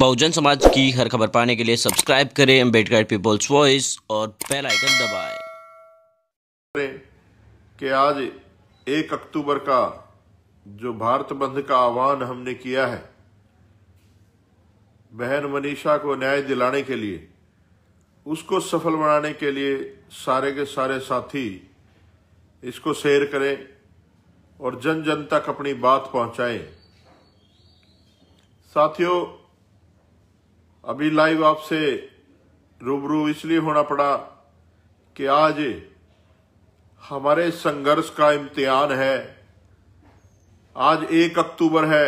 बहुजन समाज की हर खबर पाने के लिए सब्सक्राइब करें अम्बेडकर पीपल्स वॉइस और बेल आइकन दबाएं। कि आज एक अक्टूबर का जो भारत बंद का आह्वान हमने किया है बहन मनीषा को न्याय दिलाने के लिए उसको सफल बनाने के लिए सारे के सारे साथी इसको शेयर करें और जन जन तक अपनी बात पहुंचाएं साथियों अभी लाइव आपसे रूबरू इसलिए होना पड़ा कि आज हमारे संघर्ष का इम्तिहान है आज एक अक्टूबर है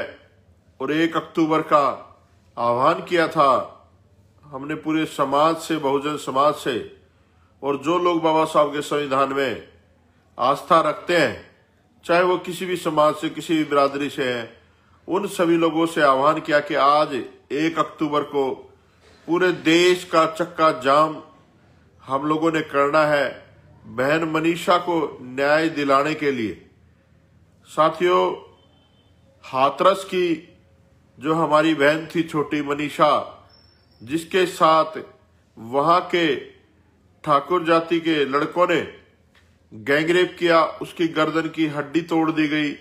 और एक अक्टूबर का आह्वान किया था हमने पूरे समाज से बहुजन समाज से और जो लोग बाबा साहब के संविधान में आस्था रखते हैं चाहे वो किसी भी समाज से किसी भी बिरादरी से हैं उन सभी लोगों से आह्वान किया कि आज एक अक्टूबर को पूरे देश का चक्का जाम हम लोगों ने करना है बहन मनीषा को न्याय दिलाने के लिए साथियों हाथरस की जो हमारी बहन थी छोटी मनीषा जिसके साथ वहां के ठाकुर जाति के लड़कों ने गैंगरेप किया उसकी गर्दन की हड्डी तोड़ दी गई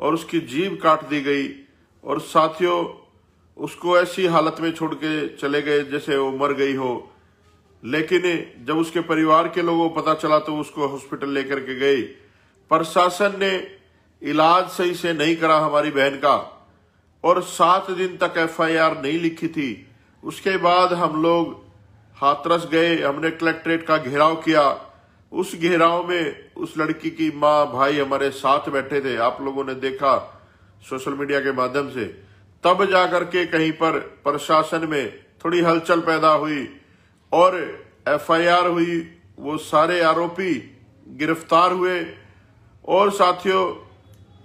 और उसकी जीभ काट दी गई और साथियों उसको ऐसी हालत में छोड़ के चले गए जैसे वो मर गई हो लेकिन जब उसके परिवार के लोगों को पता चला तो उसको हॉस्पिटल लेकर के गए प्रशासन ने इलाज सही से नहीं करा हमारी बहन का और सात दिन तक एफआईआर नहीं लिखी थी उसके बाद हम लोग हाथरस गए हमने कलेक्ट्रेट का घेराव किया उस घेराव में उस लड़की की माँ भाई हमारे साथ बैठे थे आप लोगों ने देखा सोशल मीडिया के माध्यम से तब जाकर के कहीं पर प्रशासन में थोड़ी हलचल पैदा हुई और एफआईआर हुई वो सारे आरोपी गिरफ्तार हुए और साथियों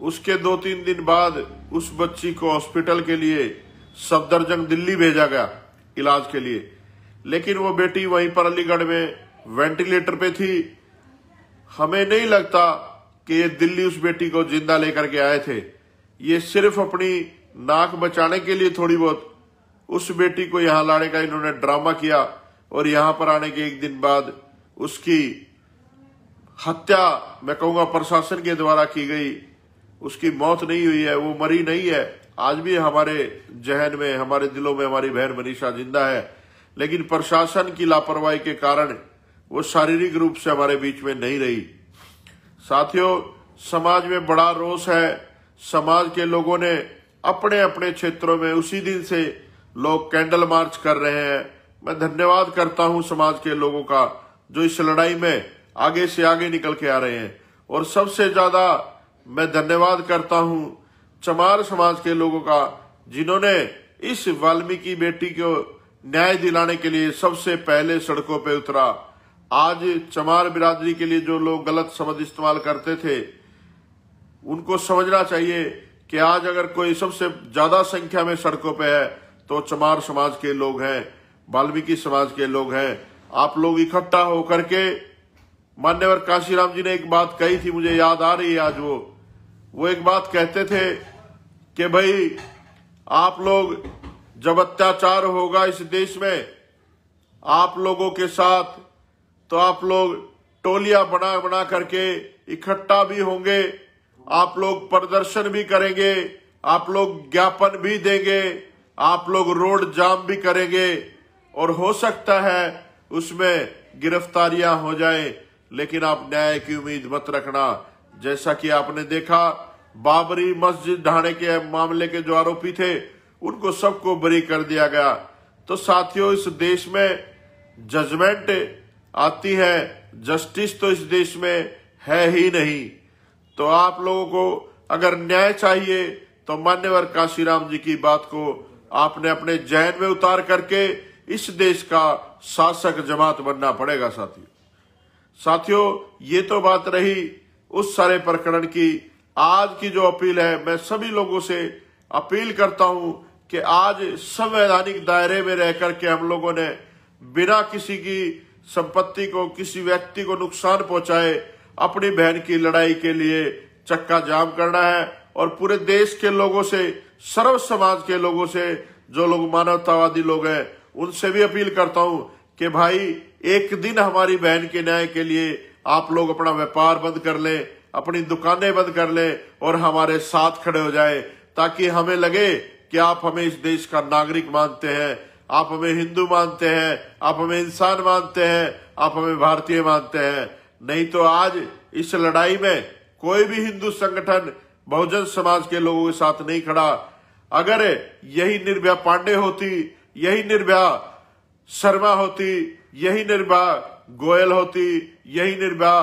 उसके दो तीन दिन बाद उस बच्ची को हॉस्पिटल के लिए सफदरजंग दिल्ली भेजा गया इलाज के लिए लेकिन वो बेटी वहीं पर अलीगढ़ में वेंटिलेटर पे थी हमें नहीं लगता कि ये दिल्ली उस बेटी को जिंदा लेकर के आए थे ये सिर्फ अपनी नाक बचाने के लिए थोड़ी बहुत उस बेटी को यहां लाने का इन्होंने ड्रामा किया और यहां पर आने के एक दिन बाद उसकी हत्या मैं कहूंगा प्रशासन के द्वारा की गई उसकी मौत नहीं हुई है वो मरी नहीं है आज भी हमारे जहन में हमारे दिलों में हमारी बहन मनीषा जिंदा है लेकिन प्रशासन की लापरवाही के कारण वो शारीरिक रूप से हमारे बीच में नहीं रही साथियों समाज में बड़ा रोष है समाज के लोगों ने अपने अपने क्षेत्रों में उसी दिन से लोग कैंडल मार्च कर रहे हैं मैं धन्यवाद करता हूं समाज के लोगों का जो इस लड़ाई में आगे से आगे निकल के आ रहे हैं और सबसे ज्यादा मैं धन्यवाद करता हूं चमार समाज के लोगों का जिन्होंने इस वाल्मीकि बेटी को न्याय दिलाने के लिए सबसे पहले सड़कों पर उतरा आज चमार बिरादरी के लिए जो लोग गलत शब्द इस्तेमाल करते थे उनको समझना चाहिए कि आज अगर कोई सबसे ज्यादा संख्या में सड़कों पे है तो चमार समाज के लोग हैं वाल्मीकि समाज के लोग हैं आप लोग इकट्ठा होकर के मान्यवर काशीराम जी ने एक बात कही थी मुझे याद आ रही है आज वो वो एक बात कहते थे कि भाई आप लोग जब अत्याचार होगा इस देश में आप लोगों के साथ तो आप लोग टोलियां बना बना करके इकट्ठा भी होंगे आप लोग प्रदर्शन भी करेंगे आप लोग ज्ञापन भी देंगे आप लोग रोड जाम भी करेंगे और हो सकता है उसमें गिरफ्तारियां हो जाए लेकिन आप न्याय की उम्मीद मत रखना जैसा कि आपने देखा बाबरी मस्जिद ढाणे के मामले के जो आरोपी थे उनको सबको बरी कर दिया गया तो साथियों इस देश में जजमेंट आती है जस्टिस तो इस देश में है ही नहीं तो आप लोगों को अगर न्याय चाहिए तो मान्यवर काशीराम जी की बात को आपने अपने जैन में उतार करके इस देश का शासक जमात बनना पड़ेगा साथियों साथियों ये तो बात रही उस सारे प्रकरण की आज की जो अपील है मैं सभी लोगों से अपील करता हूं कि आज संवैधानिक दायरे में रह करके हम लोगों ने बिना किसी की संपत्ति को किसी व्यक्ति को नुकसान पहुंचाए अपनी बहन की लड़ाई के लिए चक्का जाम करना है और पूरे देश के लोगों से सर्व समाज के लोगों से जो लोग मानवतावादी लोग हैं उनसे भी अपील करता हूं कि भाई एक दिन हमारी बहन के न्याय के लिए आप लोग अपना व्यापार बंद कर लें अपनी दुकानें बंद कर लें और हमारे साथ खड़े हो जाए ताकि हमें लगे कि आप हमें इस देश का नागरिक मानते हैं आप हमें हिंदू मानते हैं आप हमें इंसान मानते हैं आप हमें भारतीय मानते हैं नहीं तो आज इस लड़ाई में कोई भी हिंदू संगठन बहुजन समाज के लोगों के साथ नहीं खड़ा अगर यही निर्भया पांडे होती यही निर्भया शर्मा होती यही निर्भया गोयल होती यही निर्भया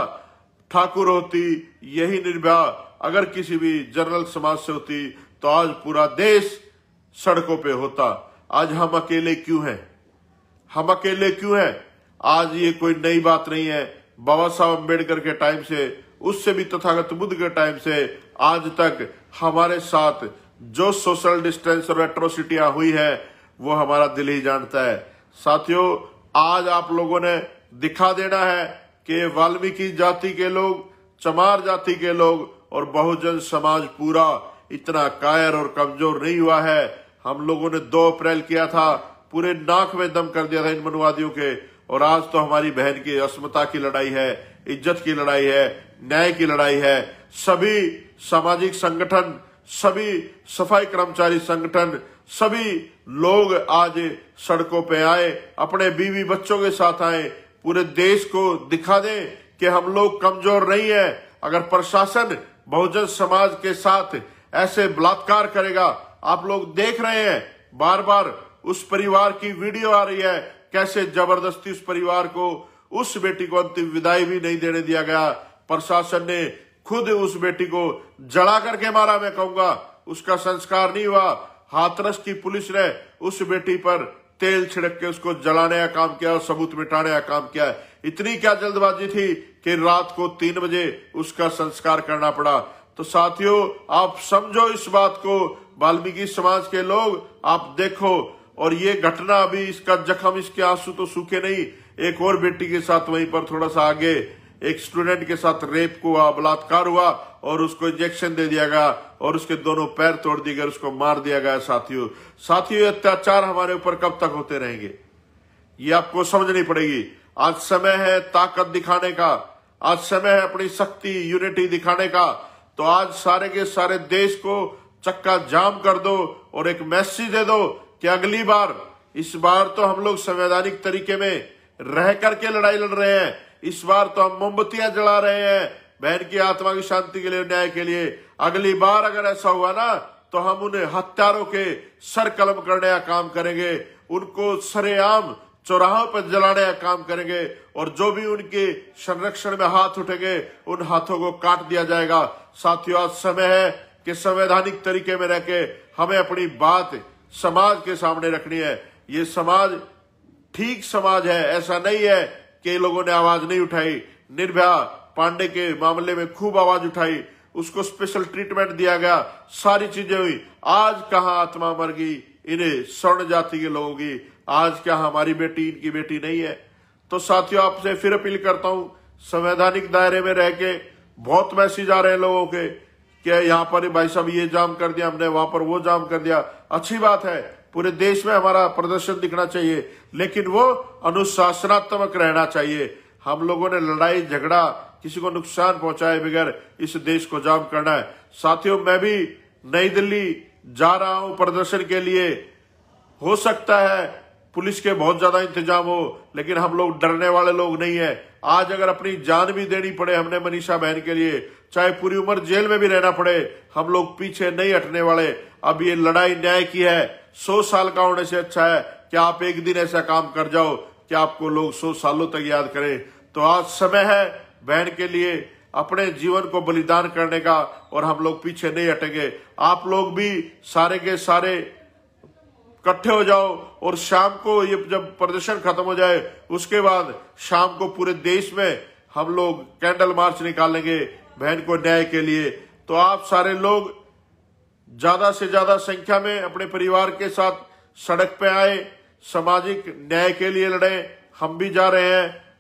ठाकुर होती यही निर्भया अगर किसी भी जनरल समाज से होती तो आज पूरा देश सड़कों पे होता आज हम अकेले क्यों हैं हम अकेले क्यों हैं आज ये कोई नई बात नहीं है बाबा साहब अम्बेडकर के टाइम से उससे भी तथागत बुद्ध के टाइम से आज तक हमारे साथ जो सोशल डिस्टेंस और एट्रोसिटियां हुई है वो हमारा दिल ही जानता है साथियों आज आप लोगों ने दिखा देना है कि वाल्मीकि जाति के लोग चमार जाति के लोग और बहुजन समाज पूरा इतना कायर और कमजोर नहीं हुआ है हम लोगों ने दो अप्रैल किया था पूरे नाक में दम कर दिया था इन मनुवादियों के और आज तो हमारी बहन की अस्मता की लड़ाई है इज्जत की लड़ाई है न्याय की लड़ाई है सभी सामाजिक संगठन सभी सफाई कर्मचारी संगठन सभी लोग आज सड़कों पे आए अपने बीवी बच्चों के साथ आए पूरे देश को दिखा दें कि हम लोग कमजोर नहीं है अगर प्रशासन बहुजन समाज के साथ ऐसे बलात्कार करेगा आप लोग देख रहे हैं बार बार उस परिवार की वीडियो आ रही है कैसे जबरदस्ती उस परिवार को उस बेटी को अंतिम विदाई भी नहीं देने दिया गया प्रशासन ने खुद उस बेटी को जला करके मारा मैं कहूंगा उसका संस्कार नहीं हुआ हाथरस की पुलिस ने उस बेटी पर तेल छिड़क के उसको जलाने का काम किया और सबूत मिटाने का काम किया इतनी क्या जल्दबाजी थी कि रात को तीन बजे उसका संस्कार करना पड़ा तो साथियों आप समझो इस बात को वाल्मीकि समाज के लोग आप देखो और ये घटना अभी इसका जख्म इसके आंसू तो सूखे नहीं एक और बेटी के साथ वहीं पर थोड़ा सा आगे एक स्टूडेंट के साथ रेप हुआ बलात्कार हुआ और उसको इंजेक्शन दे दिया गया और उसके दोनों पैर तोड़ दिए गए उसको मार दिया गया साथियों साथियों अत्याचार हमारे ऊपर कब तक होते रहेंगे ये आपको समझनी पड़ेगी आज समय है ताकत दिखाने का आज समय है अपनी शक्ति यूनिटी दिखाने का तो आज सारे के सारे देश को चक्का जाम कर दो और एक मैसेज दे दो कि अगली बार इस बार तो हम लोग संवैधानिक तरीके में रह करके लड़ाई लड़ रहे हैं इस बार तो हम मोमबत्तियां जला रहे हैं बहन की आत्मा की शांति के लिए न्याय के लिए अगली बार अगर ऐसा हुआ ना तो हम उन्हें हत्यारों के सर कलम करने का काम करेंगे उनको सरेआम चौराहों पर जलाने का काम करेंगे और जो भी उनके संरक्षण में हाथ उठेंगे उन हाथों को काट दिया जाएगा साथियों आज समय है कि संवैधानिक तरीके में रह हमें अपनी बात समाज के सामने रखनी है ये समाज ठीक समाज है ऐसा नहीं है कि लोगों ने आवाज नहीं उठाई निर्भया पांडे के मामले में खूब आवाज उठाई उसको स्पेशल ट्रीटमेंट दिया गया सारी चीजें हुई आज कहा आत्मा मर गई इन्हें स्वर्ण जाति के लोगों की आज क्या हमारी बेटी इनकी बेटी नहीं है तो साथियों आपसे फिर अपील करता हूं संवैधानिक दायरे में रह के बहुत मैसेज आ रहे हैं लोगों के कि यहां पर भाई साहब ये जाम कर दिया हमने वहां पर वो जाम कर दिया अच्छी बात है पूरे देश में हमारा प्रदर्शन दिखना चाहिए लेकिन वो अनुशासनात्मक रहना चाहिए हम लोगों ने लड़ाई झगड़ा किसी को नुकसान पहुंचाए बगैर इस देश को जाम करना है साथियों मैं भी नई दिल्ली जा रहा हूं प्रदर्शन के लिए हो सकता है पुलिस के बहुत ज्यादा इंतजाम हो लेकिन हम लोग डरने वाले लोग नहीं है आज अगर अपनी जान भी देनी पड़े हमने मनीषा बहन के लिए चाहे पूरी उम्र जेल में भी रहना पड़े हम लोग पीछे नहीं हटने वाले अब ये लड़ाई न्याय की है सौ साल का होने से अच्छा है कि आप एक दिन ऐसा काम कर जाओ कि आपको लोग सौ सालों तक याद करें तो आज समय है बहन के लिए अपने जीवन को बलिदान करने का और हम लोग पीछे नहीं हटेंगे आप लोग भी सारे के सारे इकट्ठे हो जाओ और शाम को ये जब प्रदर्शन खत्म हो जाए उसके बाद शाम को पूरे देश में हम लोग कैंडल मार्च निकालेंगे बहन को न्याय के लिए तो आप सारे लोग ज्यादा से ज्यादा संख्या में अपने परिवार के साथ सड़क पे आए सामाजिक न्याय के लिए लड़े हम भी जा रहे हैं